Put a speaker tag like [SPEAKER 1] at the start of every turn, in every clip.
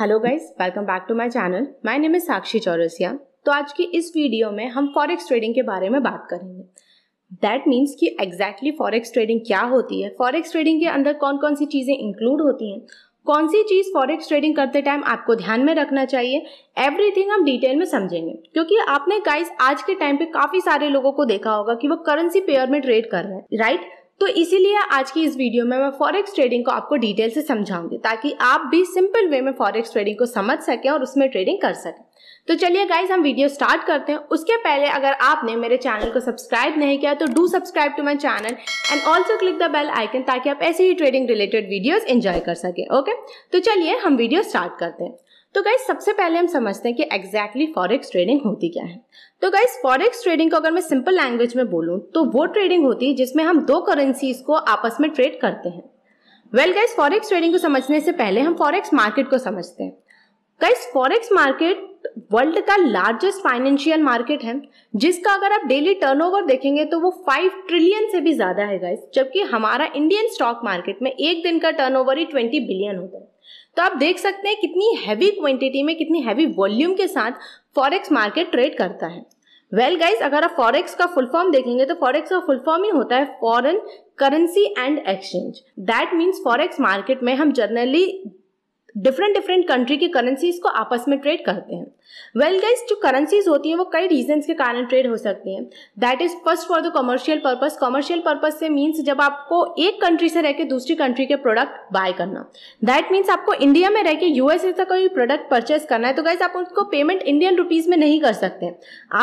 [SPEAKER 1] Hello guys welcome back to my channel my name is Sakshi Chaurasia तो आज की इस वीडियो में हम फॉरेक्स ट्रेडिंग के बारे में बात करेंगे दैट मीन्स कि एग्जैक्टली फॉरेक्स ट्रेडिंग क्या होती है फॉरेक्स ट्रेडिंग के अंदर कौन कौन सी चीज़ें इंक्लूड होती हैं कौन सी चीज़ फॉरेक्स ट्रेडिंग करते टाइम आपको ध्यान में रखना चाहिए एवरीथिंग हम डिटेल में समझेंगे क्योंकि आपने गाइस आज के टाइम पे काफ़ी सारे लोगों को देखा होगा कि वो करेंसी पेयर में ट्रेड कर रहे हैं राइट right? तो इसीलिए आज की इस वीडियो में मैं फॉरेक्स ट्रेडिंग को आपको डिटेल से समझाऊंगी ताकि आप भी सिंपल वे में फॉरेक्स ट्रेडिंग को समझ सकें और उसमें ट्रेडिंग कर सकें तो चलिए गाइज हम वीडियो स्टार्ट करते हैं उसके पहले अगर आपने मेरे चैनल को सब्सक्राइब नहीं किया तो do subscribe to my channel and also click the bell icon ताकि आप ऐसे ही ट्रेडिंग रिलेटेड वीडियोज़ एंजॉय कर सकें ओके तो चलिए हम वीडियो स्टार्ट करते हैं तो गाइज सबसे पहले हम समझते हैं कि एग्जैक्टली फॉरेक्स ट्रेडिंग होती क्या है तो गाइज फॉरेक्स ट्रेडिंग को अगर मैं सिंपल लैंग्वेज में बोलूँ तो वो ट्रेडिंग होती है जिसमें हम दो करेंसीज को आपस में ट्रेड करते हैं वेल गाइज फॉरेक्स ट्रेडिंग को समझने से पहले हम फॉरेक्स मार्केट को समझते हैं गाइज फॉरेक्स मार्केट वर्ल्ड का लार्जेस्ट फाइनेंशियल मार्केट है जिसका अगर आप डेली टर्नओवर देखेंगे तो वो फाइव ट्रिलियन से भी ज्यादा है गाइज जबकि हमारा इंडियन स्टॉक मार्केट में एक दिन का टर्नओवर ही ट्वेंटी बिलियन होता है तो आप देख सकते हैं कितनी हैवी क्वांटिटी में कितनी हैवी वॉल्यूम के साथ फॉरेक्स मार्केट ट्रेड करता है वेल well गाइस अगर आप फॉरेक्स का फुल फॉर्म देखेंगे तो फॉरेक्स का फुल फॉर्म ही होता है foreign currency and exchange that means forex market में हम जनरली डिफरेंट डिफरेंट कंट्री की करेंसीज को आपस में ट्रेड करते हैं वेल well गाइज जो करेंसीज होती हैं वो कई रीजन के कारण ट्रेड हो सकती हैं that is first for the commercial purpose commercial purpose से मीन्स जब आपको एक कंट्री से रहकर दूसरी कंट्री के प्रोडक्ट बाय करना दैट मीन्स आपको इंडिया में रहकर यूएसए से कोई प्रोडक्ट परचेस करना है तो गाइज आप उसको पेमेंट इंडियन रुपीज में नहीं कर सकते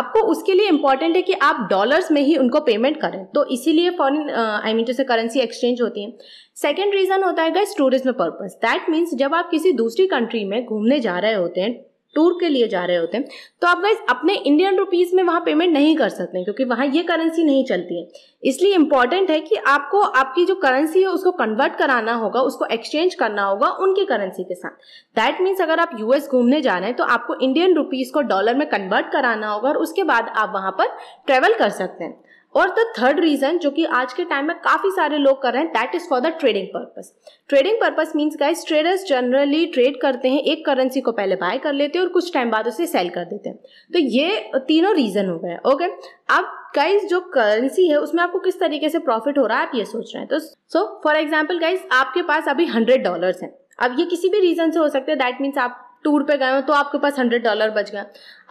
[SPEAKER 1] आपको उसके लिए इंपॉर्टेंट है कि आप डॉलर्स में ही उनको पेमेंट करें तो इसीलिए फॉरन आई मीन जैसे करेंसी एक्सचेंज होती है सेकेंड रीज़न होता है टूरिज्म पर्पज़ दैट मीन्स जब आप किसी दूसरी कंट्री में घूमने जा रहे होते हैं टूर के लिए जा रहे होते हैं तो आप गाइज अपने इंडियन रुपीज़ में वहाँ पेमेंट नहीं कर सकते हैं क्योंकि वहाँ ये करेंसी नहीं चलती है इसलिए इम्पॉर्टेंट है कि आपको आपकी जो करेंसी है उसको कन्वर्ट कराना होगा उसको एक्सचेंज करना होगा उनकी करेंसी के साथ दैट मीन्स अगर आप यूएस घूमने जा रहे हैं तो आपको इंडियन रुपीज़ को डॉलर में कन्वर्ट कराना होगा और उसके बाद आप वहाँ पर ट्रेवल कर सकते हैं और द थर्ड रीजन जो कि आज के टाइम में काफी सारे लोग कर रहे हैं that is for the trading purpose trading purpose means guys traders generally trade करते हैं एक करेंसी को पहले बाय कर लेते हैं और कुछ टाइम बाद उसे सेल कर देते हैं तो ये तीनों रीजन हो गए ओके अब गाइज जो करेंसी है उसमें आपको किस तरीके से प्रॉफिट हो रहा है आप ये सोच रहे हैं तो सो फॉर एग्जाम्पल गाइज आपके पास अभी हंड्रेड डॉलर है अब ये किसी भी रीजन से हो सकते हैं दैट मीन्स आप टूर पे गए हो तो आपके पास हंड्रेड डॉलर बच गए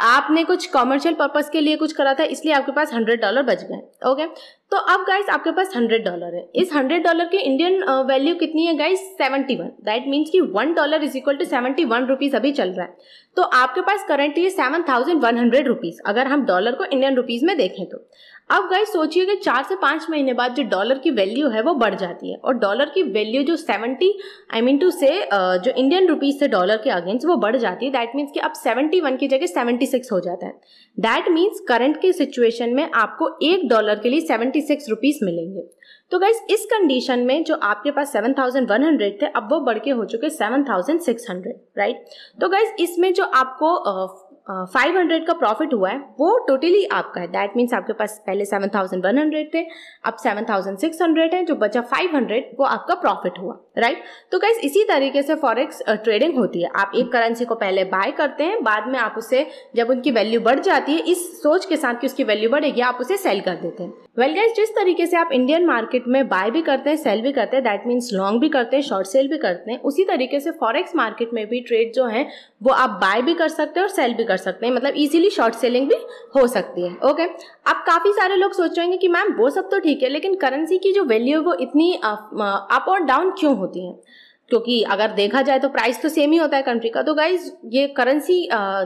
[SPEAKER 1] आपने कुछ कॉमर्शियल पर्पज़ के लिए कुछ करा था इसलिए आपके पास हंड्रेड डॉलर बच गए ओके तो अब गाइस आपके पास हंड्रेड डॉलर है इस हंड्रेड डॉलर की इंडियन वैल्यू कितनी है guys seventy one that means कि one dollar is equal to seventy one rupees अभी चल रहा है तो आपके पास currently seven thousand one hundred rupees अगर हम डॉलर को इंडियन रुपीज़ में देखें तो अब गाइस सोचिए कि चार से पांच महीने बाद जो डॉलर की वैल्यू है वो बढ़ जाती है और डॉलर की वैल्यू जो सेवेंटी आई मीन टू से जो इंडियन रुपीज़ से डॉलर के अगेंस्ट वो बढ़ जाती है दैट मीन्स कि अब सेवेंटी वन की जगह सेवेंटी सिक्स हो जाता है दैट मीन्स करंट के सिचुएशन में आपको एक डॉलर के लिए सेवेंटी सिक्स रुपीज़ मिलेंगे तो गाइस इस कंडीशन में जो आपके पास सेवन थाउजेंड वन हंड्रेड थे अब वो बढ़ के हो चुके seven thousand six hundred right तो गाइस इसमें जो आपको uh, फाइव हंड्रेड का प्रॉफिट हुआ है वो टोटली आपका है दैट मीन्स आपके पास पहले सेवन थाउजेंड वन हंड्रेड थे अब सेवन थाउजेंड सिक्स हंड्रेड है जो बचा फाइव हंड्रेड वो आपका प्रॉफिट हुआ राइट right? तो गैस इसी तरीके से फॉरेक्स ट्रेडिंग होती है आप एक करेंसी को पहले बाय करते हैं बाद में आप उसे जब उनकी वैल्यू बढ़ जाती है इस सोच के साथ कि उसकी वैल्यू बढ़ेगी आप उसे सेल कर देते हैं वेल well, गैस जिस तरीके से आप इंडियन मार्केट में बाय भी करते हैं सेल भी करते हैं दैट मीन्स लॉन्ग भी करते हैं शॉर्ट सेल भी करते हैं उसी तरीके से फॉरेक्स मार्केट में भी ट्रेड जो है वो आप बाय भी कर सकते हैं और सेल भी कर सकते हैं मतलब इजीली शॉर्ट सेलिंग भी हो सकती है ओके अब काफ़ी सारे लोग सोच रहे हैं कि मैम वो सब तो ठीक है लेकिन करेंसी की जो वैल्यू है वो इतनी अप और डाउन क्यों होती है क्योंकि अगर देखा जाए तो प्राइस तो सेम ही होता है कंट्री का तो गाइज ये करेंसी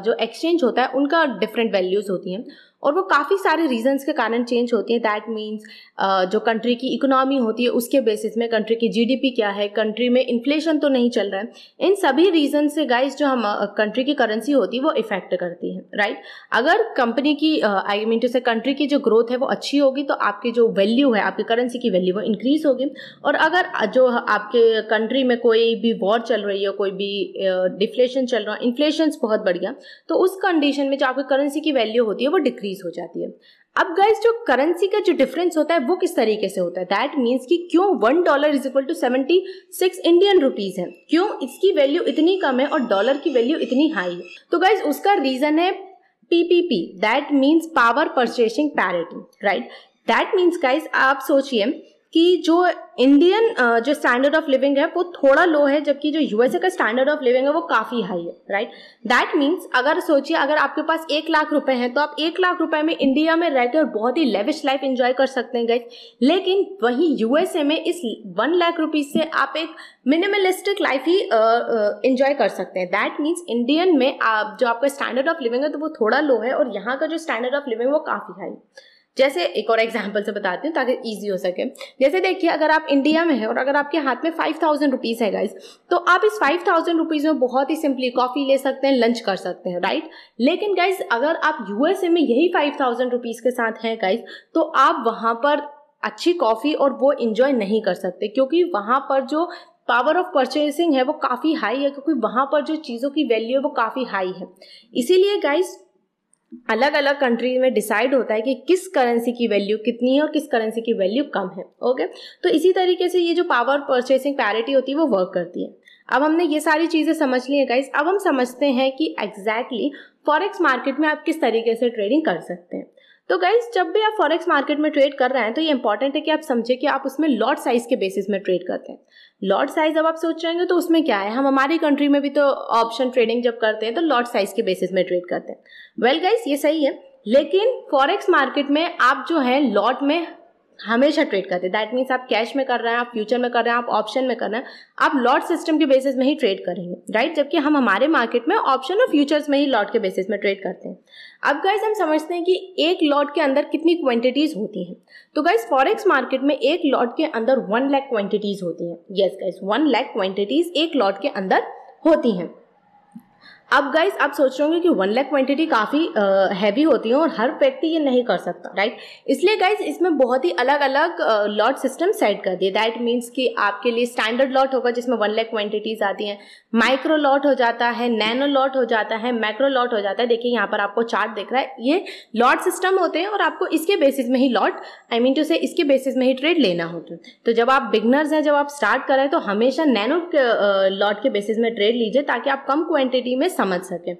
[SPEAKER 1] जो एक्सचेंज होता है उनका डिफरेंट वैल्यूज़ होती हैं और वो काफ़ी सारे रीजंस के कारण चेंज होती है दैट मीन्स जो कंट्री की इकोनॉमी होती है उसके बेसिस में कंट्री की जीडीपी क्या है कंट्री में इन्फ्लेशन तो नहीं चल रहा है इन सभी रीजन से गाइस जो हम कंट्री की करेंसी होती है वो इफेक्ट करती है राइट अगर कंपनी की आई मीन टू से कंट्री की जो ग्रोथ है वो अच्छी होगी तो आपकी जो वैल्यू है आपकी करेंसी की वैल्यू वो इंक्रीज होगी और अगर जो आपके कंट्री में कोई भी वॉर चल रही है कोई भी डिफ्लेशन चल रहा है इन्फ्लेशन बहुत बढ़ गया तो उस कंडीशन में जो आपकी करेंसी की वैल्यू होती है वो डिक्रीज इंक्रीज हो जाती है अब गाइज जो करेंसी का जो डिफरेंस होता है वो किस तरीके से होता है दैट मीन्स कि क्यों one dollar is equal to seventy six Indian rupees है क्यों इसकी वैल्यू इतनी कम है और डॉलर की वैल्यू इतनी हाई है तो गाइज उसका रीजन है PPP that means power purchasing parity right that means guys आप सोचिए कि जो इंडियन जो स्टैंडर्ड ऑफ लिविंग है वो थोड़ा लो है जबकि जो यूएसए का स्टैंडर्ड ऑफ लिविंग है वो काफ़ी हाई है राइट दैट मीन्स अगर सोचिए अगर आपके पास एक लाख रुपए हैं तो आप एक लाख रुपए में इंडिया में रहकर बहुत ही लेविश लाइफ एंजॉय कर सकते हैं गए लेकिन वहीं यूएसए में इस वन लाख रुपीज से आप एक मिनिमलिस्टिक लाइफ ही इंजॉय कर सकते हैं दैट मीन्स इंडियन में आप जो आपका स्टैंडर्ड ऑफ लिविंग है तो वो थोड़ा लो है और यहाँ का जो स्टैंडर्ड ऑफ लिविंग है वो काफ़ी हाई जैसे एक और एग्जाम्पल से बताते हैं ताकि ईजी हो सके जैसे देखिए अगर आप इंडिया में है और अगर आपके हाथ में फाइव थाउजेंड रुपीज़ है गाइज तो आप इस फाइव थाउजेंड रुपीज़ में बहुत ही सिंपली कॉफ़ी ले सकते हैं लंच कर सकते हैं राइट लेकिन गाइज अगर आप यूएसए में यही फाइव थाउजेंड रुपीज़ के साथ हैं गाइज तो आप वहाँ पर अच्छी कॉफ़ी और वो इन्जॉय नहीं कर सकते क्योंकि वहाँ पर जो पावर ऑफ परचेसिंग है वो काफ़ी हाई है क्योंकि वहाँ पर जो चीज़ों की वैल्यू है वो काफ़ी हाई है इसीलिए गाइज अलग अलग कंट्री में डिसाइड होता है कि किस करेंसी की वैल्यू कितनी है और किस करेंसी की वैल्यू कम है ओके तो इसी तरीके से ये जो पावर परचेसिंग पैरिटी होती है वो वर्क करती है अब हमने ये सारी चीज़ें समझ ली है गाइस अब हम समझते हैं कि एग्जैक्टली फॉरेक्स मार्केट में आप किस तरीके से ट्रेडिंग कर सकते हैं तो गाइज जब भी आप फॉरेक्स मार्केट में ट्रेड कर रहे हैं तो ये इंपॉर्टेंट है कि आप समझे कि आप उसमें लॉट साइज के बेसिस में ट्रेड करते हैं लॉट साइज अब आप सोच रहे हैं तो उसमें क्या है हम हमारी कंट्री में भी तो ऑप्शन ट्रेडिंग जब करते हैं तो लॉट साइज के बेसिस में ट्रेड करते हैं वेल well, गाइज ये सही है लेकिन फॉरेक्स मार्केट में आप जो है लॉट में हमेशा ट्रेड करते दैट मीन्स आप कैश में कर रहे हैं आप फ्यूचर में कर रहे हैं आप ऑप्शन में कर रहे हैं आप लॉट सिस्टम के बेसिस में ही ट्रेड करेंगे राइट जबकि हम हमारे मार्केट में ऑप्शन और फ्यूचर्स में ही लॉट के बेसिस में ट्रेड करते हैं अब गाइज हम समझते हैं कि एक लॉट के अंदर कितनी क्वांटिटीज होती हैं तो गाइज फॉरेक्स मार्केट में एक लॉट के अंदर वन लैख क्वांटिटीज होती हैं yes guys one lakh quantities एक लॉट के अंदर होती हैं अब गाइस आप सोच रहे होंगे कि वन लैख क्वांटिटी काफ़ी हैवी होती है और हर व्यक्ति ये नहीं कर सकता राइट इसलिए गाइस इसमें बहुत ही अलग अलग लॉट सिस्टम सेट कर दिए दैट मीन्स कि आपके लिए स्टैंडर्ड लॉट होगा जिसमें वन लैख क्वांटिटीज आती हैं माइक्रो लॉट हो जाता है नैनो लॉट हो जाता है माइक्रो लॉट हो जाता है देखिए यहाँ पर आपको चार्ट देख रहा है ये लॉट सिस्टम होते हैं और आपको इसके बेसिस में ही lot I mean to say इसके बेसिस में ही ट्रेड लेना होता है तो जब आप बिगनर्स हैं जब आप स्टार्ट करें तो हमेशा नैनो लॉट के बेसिस में ट्रेड लीजिए ताकि आप कम क्वान्टिटी में समझ सके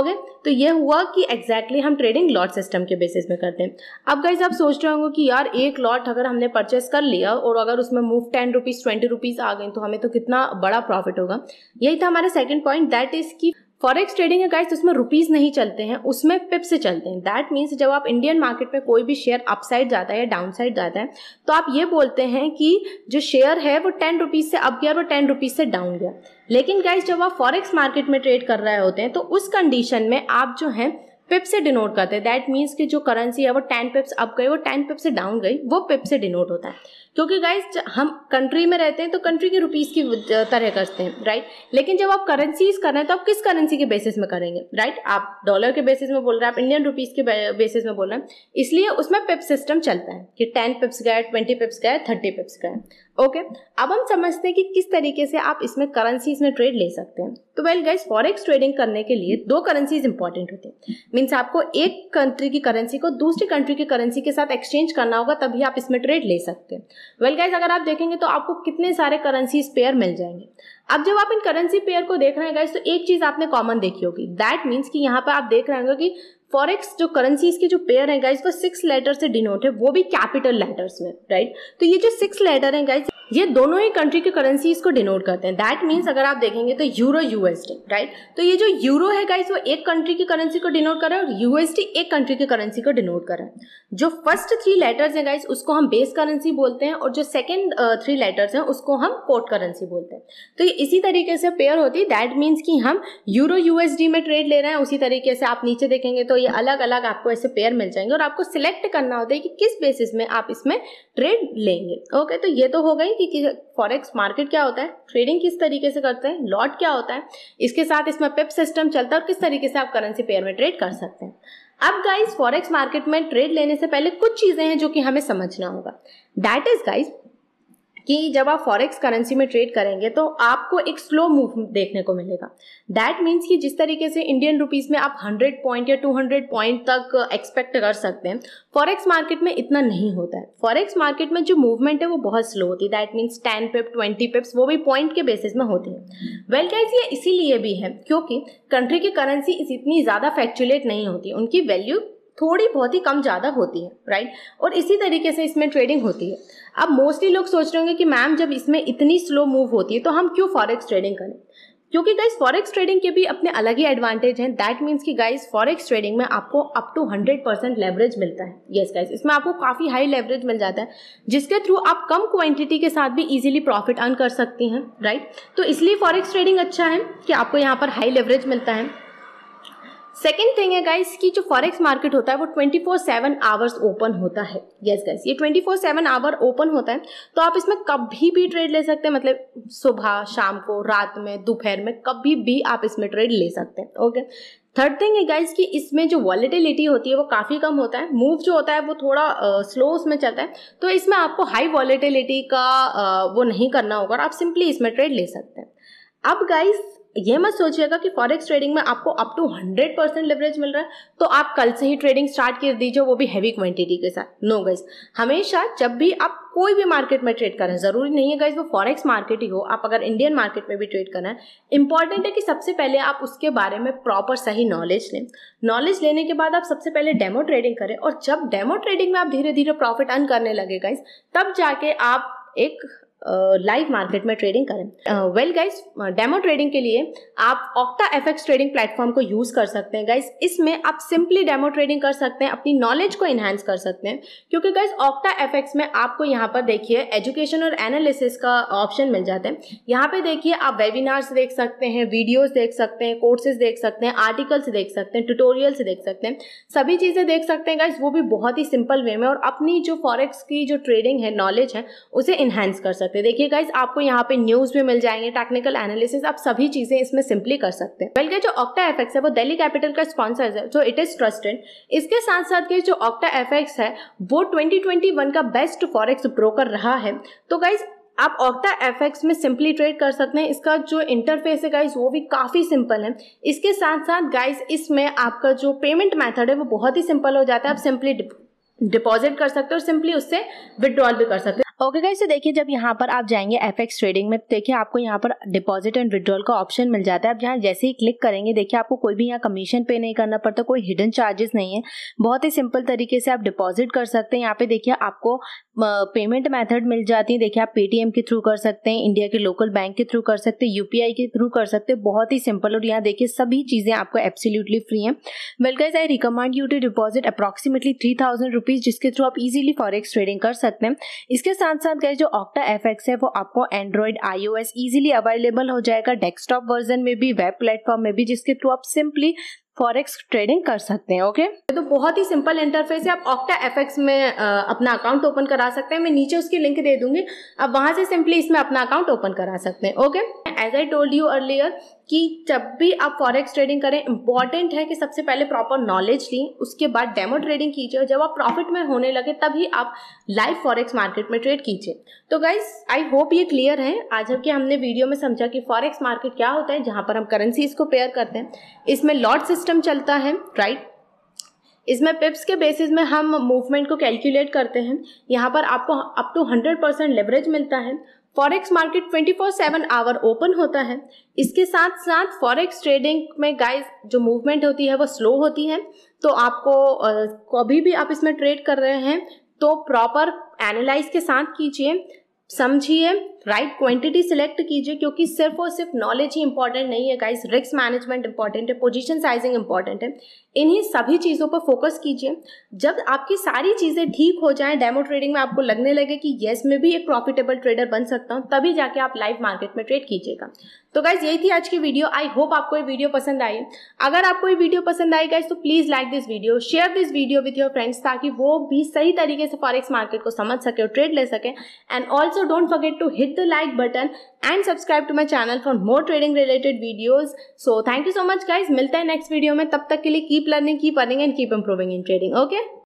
[SPEAKER 1] ओके तो ये हुआ कि एग्जैक्टली exactly हम ट्रेडिंग लॉट सिस्टम के बेसिस में करते हैं अब गाइज आप सोच रहे होंगे कि यार एक लॉट अगर हमने परचेस कर लिया और अगर उसमें move ten rupees twenty rupees आ गई तो हमें तो कितना बड़ा प्रॉफिट होगा यही था हमारा सेकेंड पॉइंट दैट इज़ की फॉरेक्स ट्रेडिंग है गाइस तो उसमें रुपीस नहीं चलते हैं उसमें पिप से चलते हैं दैट मीन्स जब आप इंडियन मार्केट में कोई भी शेयर अपसाइड जाता है या डाउनसाइड जाता है तो आप ये बोलते हैं कि जो शेयर है वो टेन रुपीज़ से अप गया और वो टेन रुपीज़ से डाउन गया लेकिन गाइज जब आप फॉरेक्स मार्केट में ट्रेड कर रहे होते हैं तो उस कंडीशन में आप जो हैं पिप से डिनोट करते हैं दैट मीन्स कि जो करेंसी है वो टेन पिप्स अप गई वो टेन पिप से डाउन गई वो पिप से डिनोट होता है क्योंकि गाइज हम कंट्री में रहते हैं तो कंट्री के रुपीज़ की तरह करते हैं राइट लेकिन जब आप करेंसीज कर रहे हैं तो आप किस करेंसी के बेसिस में करेंगे राइट आप डॉलर के बेसिस में बोल रहे हैं आप इंडियन रुपीज़ के बेसिस में बोल रहे हैं इसलिए उसमें पिप सिस्टम चलता है कि टेन पिप्स गए ट्वेंटी पिप्स गए थर्टी पिप्स गए ओके अब हम समझते हैं कि किस तरीके से आप इसमें करेंसीज में ट्रेड ले सकते हैं तो वेल गाइज फॉरेक्स ट्रेडिंग करने के लिए दो करेंसीज इंपॉर्टेंट होती हैं मीन्स आपको एक कंट्री की करेंसी को दूसरी कंट्री की करेंसी के साथ एक्सचेंज करना होगा तभी आप इसमें ट्रेड ले सकते हैं वेल गाइज अगर आप देखेंगे तो आपको कितने सारे करेंसी पेयर मिल जाएंगे अब जब आप इन करेंसी पेयर को देख रहे हैं गाइज तो एक चीज आपने कॉमन देखी होगी दैट मीन्स कि यहाँ पर आप देख रहे होंगे कि फॉरेक्स जो करेंसीज के जो पेयर है गाइज वो सिक्स लेटर से डिनोट है वो भी कैपिटल लेटर्स में राइट right? तो ये जो सिक्स लेटर है गाइज ये दोनों ही कंट्री के करेंसीज को डिनोट करते हैं दैट मीन्स अगर आप देखेंगे तो यूरो यूएसडी राइट तो ये जो यूरो है गाइज वो एक कंट्री की करेंसी को डिनोट कर रहा है और यूएसडी एक कंट्री की करेंसी को डिनोट कर रहा है जो फर्स्ट थ्री लेटर्स हैं गाइज उसको हम बेस करेंसी बोलते हैं और जो सेकेंड थ्री लेटर्स हैं उसको हम कोर्ट करेंसी बोलते हैं तो ये इसी तरीके से पेयर होती है दैट मीन्स कि हम यूरो यूएसडी में ट्रेड ले रहे हैं उसी तरीके से आप नीचे देखेंगे तो ये अलग अलग आपको ऐसे पेयर मिल जाएंगे और आपको सिलेक्ट करना होता है कि किस बेसिस में आप इसमें ट्रेड लेंगे ओके तो ये तो हो गई कि फॉरेक्स मार्केट क्या होता है ट्रेडिंग किस तरीके से करते हैं लॉट क्या होता है इसके साथ इसमें पेप सिस्टम चलता है और किस तरीके से आप करेंसी पेयर में ट्रेड कर सकते हैं अब गाइस फॉरेक्स मार्केट में ट्रेड लेने से पहले कुछ चीज़ें हैं जो कि हमें समझना होगा दैट इज गाइस कि जब आप फॉरेक्स करेंसी में ट्रेड करेंगे तो आपको एक स्लो मूव देखने को मिलेगा दैट मीन्स कि जिस तरीके से इंडियन रुपीस में आप 100 पॉइंट या 200 पॉइंट तक एक्सपेक्ट कर सकते हैं फॉरेक्स मार्केट में इतना नहीं होता है फॉरेक्स मार्केट में जो मूवमेंट है वो बहुत स्लो होती है that means ten pip twenty pips वो भी पॉइंट के बेसिस में होती है वेल well, ये इसीलिए भी है क्योंकि कंट्री की करेंसी इतनी ज़्यादा फैक्चुलेट नहीं होती उनकी वैल्यू थोड़ी बहुत ही कम ज़्यादा होती है राइट और इसी तरीके से इसमें ट्रेडिंग होती है अब मोस्टली लोग सोच रहे होंगे कि मैम जब इसमें इतनी स्लो मूव होती है तो हम क्यों फॉरेक्स ट्रेडिंग करें क्योंकि गाइस फॉरेक्स ट्रेडिंग के भी अपने अलग ही एडवांटेज हैं दैट मीन्स कि गाइस फॉरेक्स ट्रेडिंग में आपको up to hundred percent leverage मिलता है यस yes, गाइस इसमें आपको काफ़ी हाई लेवरेज मिल जाता है जिसके थ्रू आप कम क्वांटिटी के साथ भी इजीली प्रॉफिट अर्न कर सकती हैं राइट right? तो इसलिए फॉरेक्स ट्रेडिंग अच्छा है कि आपको यहाँ पर हाई लेवरेज मिलता है सेकेंड थिंग है गाइस कि जो फॉरेक्स मार्केट होता है वो 24 सेवन आवर्स ओपन होता है यस yes, गाइस ये 24 सेवन आवर ओपन होता है तो आप इसमें कभी भी ट्रेड ले सकते हैं मतलब सुबह शाम को रात में दोपहर में कभी भी आप इसमें ट्रेड ले सकते हैं ओके थर्ड थिंग है गाइस कि इसमें जो वॉलीटिलिटी होती है वो काफ़ी कम होता है मूव जो होता है वो थोड़ा स्लो uh, उसमें चलता है तो इसमें आपको हाई वॉलीटिलिटी का uh, वो नहीं करना होगा और आप सिंपली इसमें ट्रेड ले सकते हैं अब गाइस ये मत सोचिएगा कि फॉरेक्स ट्रेडिंग में आपको up to hundred percent leverage मिल रहा है तो आप कल से ही ट्रेडिंग स्टार्ट कर दीजिए वो भी हैवी क्वांटिटी के साथ नो गाइज हमेशा जब भी आप कोई भी मार्केट में ट्रेड करें जरूरी नहीं है गाइज वो फॉरेक्स मार्केट ही हो आप अगर इंडियन मार्केट में भी ट्रेड करना है इंपॉर्टेंट है कि सबसे पहले आप उसके बारे में प्रॉपर सही नॉलेज लें नॉलेज लेने के बाद आप सबसे पहले डेमो ट्रेडिंग करें और जब डेमो ट्रेडिंग में आप धीरे धीरे प्रॉफिट अर्न करने लगे गाइज तब जाके आप एक लाइव मार्केट में ट्रेडिंग करें वेल गाइस डेमो ट्रेडिंग के लिए आप ऑक्टा एफ ट्रेडिंग प्लेटफॉर्म को यूज़ कर सकते हैं गाइस इसमें आप सिंपली डेमो ट्रेडिंग कर सकते हैं अपनी नॉलेज को इन्हांस कर सकते हैं क्योंकि गाइस ऑक्टा एफ में आपको यहाँ पर देखिए एजुकेशन और एनालिसिस का ऑप्शन मिल जाता है यहाँ पे देखिए आप वेबिनार्स देख सकते हैं वीडियोज़ देख सकते हैं कोर्सेज देख सकते हैं आर्टिकल्स देख सकते हैं ट्यूटोरियल्स देख सकते हैं सभी चीज़ें देख सकते हैं गाइस वो भी बहुत ही सिंपल वे में और अपनी जो फॉरेक्स की जो ट्रेडिंग है नॉलेज है उसे इन्हांस कर सकते हैं सकते हैं देखिए गाइज आपको यहाँ पे न्यूज भी मिल जाएंगे टेक्निकल एनालिसिस आप सभी चीजें इसमें सिंपली कर सकते हैं बल्कि जो ऑक्टा एफ है वो दिल्ली कैपिटल का स्पॉन्सर है जो इट इज ट्रस्टेड इसके साथ साथ के जो ऑक्टा एफ है वो 2021 का बेस्ट फॉरेक्स ब्रोकर रहा है तो गाइज आप ऑक्टा एफ में सिंपली ट्रेड कर सकते हैं इसका जो इंटरफेस है गाइस वो भी काफ़ी सिंपल है इसके साथ साथ गाइस इसमें आपका जो पेमेंट मेथड है वो बहुत ही सिंपल हो जाता है आप सिंपली डिपॉजिट कर सकते हो और सिंपली उससे विदड्रॉल भी कर सकते हो ओके गाइस तो देखिए जब यहाँ पर आप जाएंगे एफ ट्रेडिंग में देखिए आपको यहाँ पर डिपॉजिट एंड विड्रॉल का ऑप्शन मिल जाता है आप यहाँ जैसे ही क्लिक करेंगे देखिए आपको कोई भी यहाँ कमीशन पे नहीं करना पड़ता कोई हिडन चार्जेस नहीं है बहुत ही सिंपल तरीके से आप डिपॉजिट कर सकते हैं यहाँ पे देखिए आपको पेमेंट मैथड मिल जाती है देखिए आप पेटीएम के थ्रू कर सकते हैं इंडिया के लोकल बैंक के थ्रू कर सकते हैं यूपीआई के थ्रू कर सकते हैं बहुत ही सिंपल और यहाँ देखिए सभी चीज़ें आपको एब्सोल्युटली फ्री हैं well guys I recommend you to deposit approximately three thousand rupees जिसके थ्रू आप इजिली फॉरेक्स ट्रेडिंग कर सकते हैं इसके साथ साथ साथ गए जो ऑक्टा एफ है वो आपको एंड्रॉइड आईओएस इजीली अवेलेबल हो जाएगा डेस्कटॉप वर्जन में भी वेब प्लेटफॉर्म में भी जिसके थ्रू आप सिंपली फॉरेक्स ट्रेडिंग कर सकते हैं ओके okay? तो बहुत ही सिंपल इंटरफेस है आप ऑक्टा एफ में आ, अपना अकाउंट ओपन करा सकते हैं मैं नीचे उसकी लिंक दे दूंगी आप वहां से सिंपली इसमें अपना अकाउंट ओपन करा सकते हैं okay as I told you earlier कि जब भी आप फॉरेक्स ट्रेडिंग करें इंपॉर्टेंट है कि सबसे पहले प्रॉपर नॉलेज लें उसके बाद डेमो ट्रेडिंग कीजिए और जब आप प्रॉफिट में होने लगे तभी आप लाइव फॉरेक्स मार्केट में ट्रेड कीजिए तो गाइज आई होप ये क्लियर है आज जबकि हमने वीडियो में समझा कि फॉरेक्स मार्केट क्या होता है जहां पर हम करेंसीज को पेयर करते हैं इसमें लॉट से सिस्टम चलता है राइट right? इसमें पिप्स के बेसिस में हम मूवमेंट को कैलकुलेट करते हैं यहाँ पर आपको up to hundred percent leverage मिलता है forex market twenty four seven hour open होता है इसके साथ साथ फॉरेक्स ट्रेडिंग में गाइस जो मूवमेंट होती है वो स्लो होती है तो आपको कभी भी आप इसमें ट्रेड कर रहे हैं तो प्रॉपर एनालाइज के साथ कीजिए समझिए राइट क्वांटिटी सिलेक्ट कीजिए क्योंकि सिर्फ और सिर्फ नॉलेज ही इंपॉर्टेंट नहीं है गाइस रिस्क मैनेजमेंट इंपॉर्टेंट है पोजीशन साइजिंग इंपॉर्टेंट है इन्हीं सभी चीज़ों पर फोकस कीजिए जब आपकी सारी चीज़ें ठीक हो जाएं डेमो ट्रेडिंग में आपको लगने लगे कि येस मैं भी एक प्रॉफिटेबल ट्रेडर बन सकता हूँ तभी जाके आप लाइव मार्केट में ट्रेड कीजिएगा तो गाइज यही थी आज की वीडियो आई होप आपको ये वीडियो पसंद आई अगर आपको ये वीडियो पसंद आई गाइज तो please like this video share this video with your friends ताकि वो भी सही तरीके से फॉरेक्स मार्केट को समझ सके और ट्रेड ले सके and also don't forget to hit hit the like button and subscribe to my channel for more trading related videos. So thank you so much guys. मिलता है next video mein. Tab tak ke liye keep learning, keep earning and keep improving in trading. Okay?